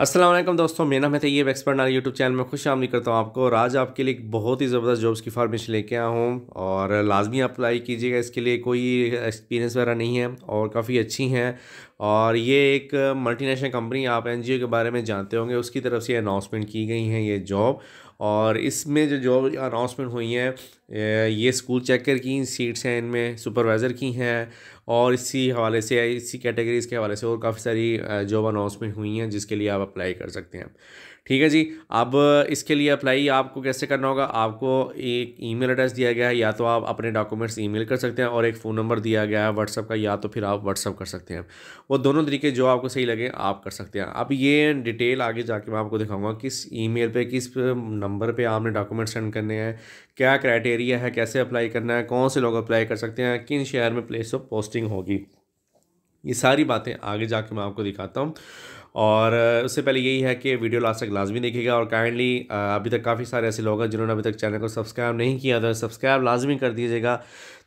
असलम दोस्तों मेरा नाम है तैयब एक्सपर्ट नाल यूट्यूब चैनल में खुश आमदी करता हूँ आपको और आज आपके लिए एक बहुत ही ज़बरदस्त जॉब्स की फॉर्मेशन लेके आया हूँ और लाजमी अप्लाई कीजिएगा इसके लिए कोई एक्सपीरियंस वगैरह नहीं है और काफ़ी अच्छी हैं और ये एक मल्टीनेशनल कंपनी आप एन के बारे में जानते होंगे उसकी तरफ से अनाउंसमेंट की गई हैं ये जॉब और इसमें जो जॉब अनाउंसमेंट हुई हैं ये स्कूल चेकर की सीट्स हैं इनमें सुपरवाइज़र की हैं और इसी हवाले से इसी कैटेगरीज़ के हवाले से और काफ़ी सारी जॉब अनाउंसमेंट हुई हैं जिसके लिए आप अप्लाई कर सकते हैं ठीक है जी अब इसके लिए अप्लाई आपको कैसे करना होगा आपको एक ईमेल एड्रेस दिया गया है या तो आप अपने डॉक्यूमेंट्स ईमेल कर सकते हैं और एक फ़ोन नंबर दिया गया है व्हाट्सअप का या तो फिर आप व्हाट्सअप कर सकते हैं वो दोनों तरीके जो आपको सही लगे आप कर सकते हैं अब ये डिटेल आगे जाके मैं आपको दिखाऊंगा किस ईमेल पे किस नंबर पे आपने डॉक्यूमेंट सेंड करने हैं क्या क्राइटेरिया है कैसे अप्लाई करना है कौन से लोग अप्लाई कर सकते हैं किन शहर में प्लेस ऑफ पोस्टिंग होगी ये सारी बातें आगे जाके मैं आपको दिखाता हूँ और उससे पहले यही है कि वीडियो लास्ट तक लाजमी देखिएगा और काइंडली अभी तक काफ़ी सारे ऐसे लोग हैं जिन्होंने अभी तक चैनल को सब्सक्राइब नहीं किया था सब्सक्राइब लाजमी कर दीजिएगा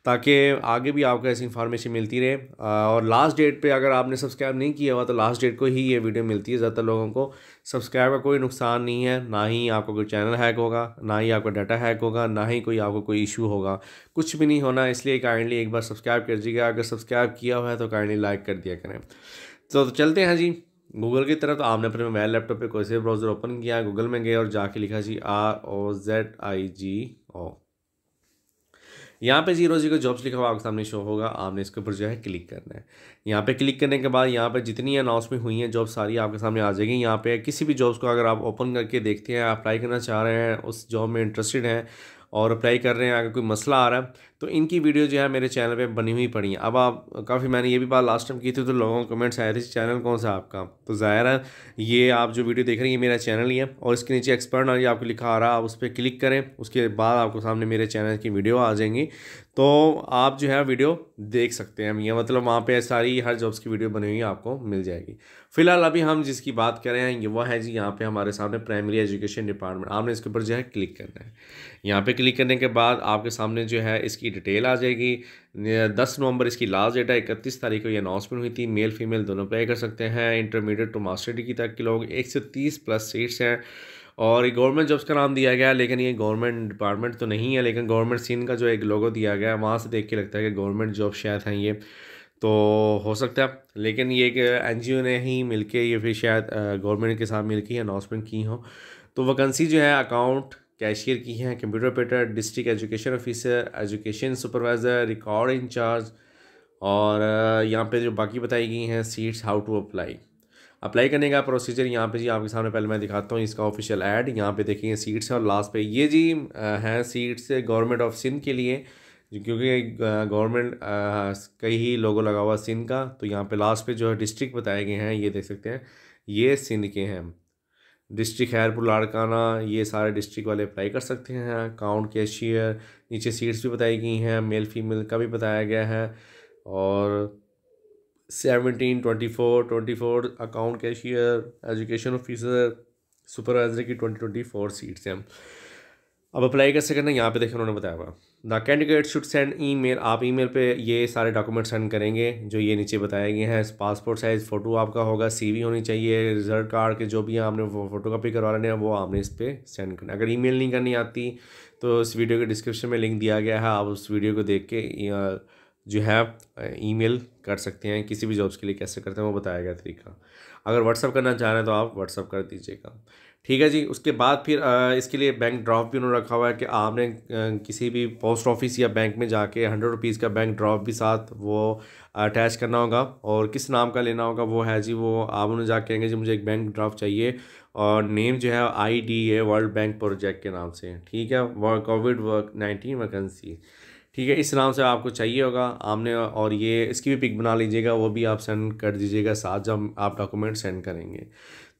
ताकि आगे भी आपको ऐसी इन्फॉर्मेशन मिलती रहे और लास्ट डेट पे अगर आपने सब्सक्राइब नहीं किया हुआ तो लास्ट डेट को ही ये वीडियो मिलती है ज़्यादातर लोगों को सब्सक्राइब का कोई नुकसान नहीं है ना ही आपको कोई चैनल हैक होगा ना ही आपका डाटा हैक होगा ना ही कोई आपको कोई इशू होगा कुछ भी नहीं होना इसलिए काइंडली एक बार सब्सक्राइब कर दीजिएगा अगर सब्सक्राइब किया हुआ है तो काइंडली लाइक कर दिया करें तो चलते हैं जी गूगल की तरफ तो आपने अपने मोबाइल लैपटॉप पर कोई से ब्राउज़र ओपन किया गूगल में गए और जाके लिखा जी आर ओ जेड आई जी ओ यहाँ पे जीरो जीरो जॉब्स लिखा हुआ आपके सामने शो होगा आपने इसके ऊपर जो है क्लिक करना है यहाँ पे क्लिक करने के बाद यहाँ पे जितनी अनाउंसमेंट हुई हैं जॉब सारी आपके सामने आ जाएगी यहाँ पे किसी भी जॉब्स को अगर आप ओपन करके देखते हैं अप्लाई करना चाह रहे हैं उस जॉब में इंटरेस्टेड हैं और अप्लाई कर रहे हैं अगर कोई मसला आ रहा है तो इनकी वीडियो जो है मेरे चैनल पे बनी हुई पड़ी है अब आप काफ़ी मैंने ये भी बात लास्ट टाइम की थी तो लोगों को कमेंट्स आए थे चैनल कौन सा आपका तो ज़ाहिर है ये आप जो वीडियो देख रहे हैं ये मेरा चैनल ही है और इसके नीचे एक्सपर्ट नॉलेज ये आपको लिखा आ रहा है आप उस पर क्लिक करें उसके बाद आपको सामने मेरे चैनल की वीडियो आ जाएंगी तो आप जो है वीडियो देख सकते हैं ये मतलब वहाँ पे सारी हर जॉब्स की वीडियो बनी हुई आपको मिल जाएगी फिलहाल अभी हम जिसकी बात कर रहे हैं ये वो है जी यहाँ पे हमारे सामने प्राइमरी एजुकेशन डिपार्टमेंट आपने इसके ऊपर जो है क्लिक करना है यहाँ पे क्लिक करने के बाद आपके सामने जो है इसकी डिटेल आ जाएगी दस नवंबर इसकी लास्ट डेट है इकतीस तारीख को ये अनाउंसमेंट हुई थी मेल फीमेल दोनों अप्लाई कर सकते हैं इंटरमीडिएट टू मास्टर डिग्री तक के लोग एक से तीस प्लस सीट्स हैं और गवर्नमेंट जॉब्स का नाम दिया गया लेकिन ये गवर्नमेंट डिपार्टमेंट तो नहीं है लेकिन गवर्नमेंट सीन का जो एक लोगो दिया गया वहाँ से देख के लगता है कि गवर्नमेंट जॉब शायद हैं ये तो हो सकता है लेकिन ये एक एन ने ही मिल के ये फिर शायद गवर्नमेंट के साथ मिलके के ही अनाउंसमेंट की हो तो वैकेंसी जो है अकाउंट कैशियर की हैं computer operator district education officer education supervisor record incharge और uh, यहाँ पे जो बाकी बताई गई हैं seats how to apply apply करने का प्रोसीजर यहाँ पे जी आपके सामने पहले मैं दिखाता हूँ इसका ऑफिशियल ऐड यहाँ पे देखेंगे सीट्स हैं और लास्ट पे ये जी uh, हैं सीट्स गवर्नमेंट ऑफ सिंध के लिए क्योंकि गवर्नमेंट uh, कई ही लोगों लगा हुआ सिंध का तो यहाँ पे लास्ट पे जो है डिस्ट्रिक्ट बताए गए हैं ये देख सकते हैं ये सिंध के हैं डिस्ट्रिक्ट हैरपुर लाड़काना ये सारे डिस्ट्रिक्ट वाले अप्लाई कर सकते हैं काउंट हाँ। कैशियर नीचे सीट्स भी बताई गई हैं मेल फीमेल का भी बताया गया है और seventeen twenty four twenty four account cashier education officer supervisor की ट्वेंटी ट्वेंटी फोर सीट्स हैं अब अप्लाई कैसे करना यहाँ पे देखिए उन्होंने बताया हुआ the candidate should send email आप ईमेल पे ये सारे डॉक्यूमेंट सेंड करेंगे जो ये नीचे बताए गए हैं पासपोर्ट साइज़ फ़ोटो आपका होगा सीवी होनी चाहिए रिजल्ट कार्ड के जो भी हैं आपने फोटो कापी करवा लेने हैं वो आपने इस पर सेंड करना अगर ईमेल नहीं करनी आती तो इस वीडियो के डिस्क्रिप्शन में लिंक दिया गया है आप उस वीडियो को देख के जो है ईमेल कर सकते हैं किसी भी जॉब्स के लिए कैसे करते हैं वो बताया गया तरीका अगर व्हाट्सअप करना चाह रहे हैं तो आप व्हाट्सअप कर दीजिएगा ठीक है जी उसके बाद फिर इसके लिए बैंक ड्राफ्ट भी उन्होंने रखा हुआ है कि आपने किसी भी पोस्ट ऑफिस या बैंक में जाके हंड्रेड रुपीज़ का बैंक ड्राफ्ट भी साथ वो अटैच करना होगा और किस नाम का लेना होगा वो है जी वो आप उन्हें जाके कहेंगे जी मुझे एक बैंक ड्राफ्ट चाहिए और नेम जो है I D A world bank project के नाम से ठीक है कोविड वर्क नाइन्टीन वैकेंसी ठीक है इस नाम से आपको चाहिए होगा आपने और ये इसकी भी पिक बना लीजिएगा वो भी आप सेंड कर दीजिएगा साथ जब आप डॉक्यूमेंट सेंड करेंगे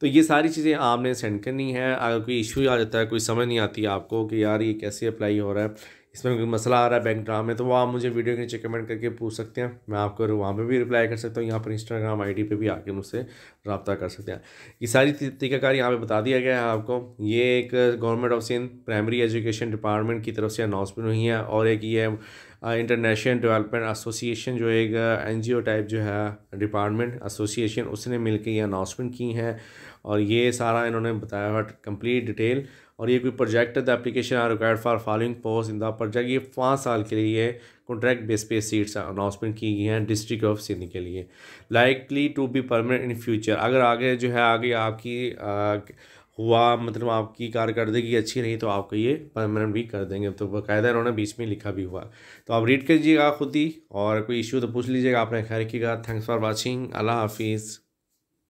तो ये सारी चीज़ें आपने सेंड करनी है अगर कोई इशू आ जाता है कोई समझ नहीं आती आपको कि यार ये कैसे अप्लाई हो रहा है इसमें कोई मसला आ रहा है बैंक ड्राम में तो वो आप मुझे वीडियो के नीचे कमेंट करके पूछ सकते हैं मैं आपको वहाँ पर भी रिप्लाई कर सकता हूँ यहाँ पर इंस्टाग्राम आईडी पे भी आके मुझसे रबता कर सकते हैं ये सारी तरीकाकार यहाँ पे बता दिया गया है आपको ये एक government of Sindh primary education department की तरफ से अनाउंसमेंट हुई है और एक ये इंटरनेशनल डेवलपमेंट एसोसिएशन जो एक एन जी ओ टाइप जो है डिपार्टमेंट एसोसिएशन उसने मिल के ये अनाउंसमेंट की हैं और ये सारा इन्होंने बताया हुआ कंप्लीट डिटेल और ये कोई project the application are required for following post in the project ये पाँच साल के लिए कॉन्ट्रैक्ट बेस पे सीट्स अनाउंसमेंट की गई हैं डिस्ट्रिक्ट ऑफ सिंध के लिए likely to be permanent in future अगर आगे जो है आगे आपकी uh, हुआ मतलब आपकी कारकर्दगी अच्छी रही तो आपको ये परमानेंट भी कर देंगे तो बाकायदा इन्होंने बीच में लिखा भी हुआ तो आप रीड कीजिएगा खुद ही और कोई इशू तो पूछ लीजिएगा आपने खैर की थैंक्स फॉर वॉचिंग अल्लाह हाफिज़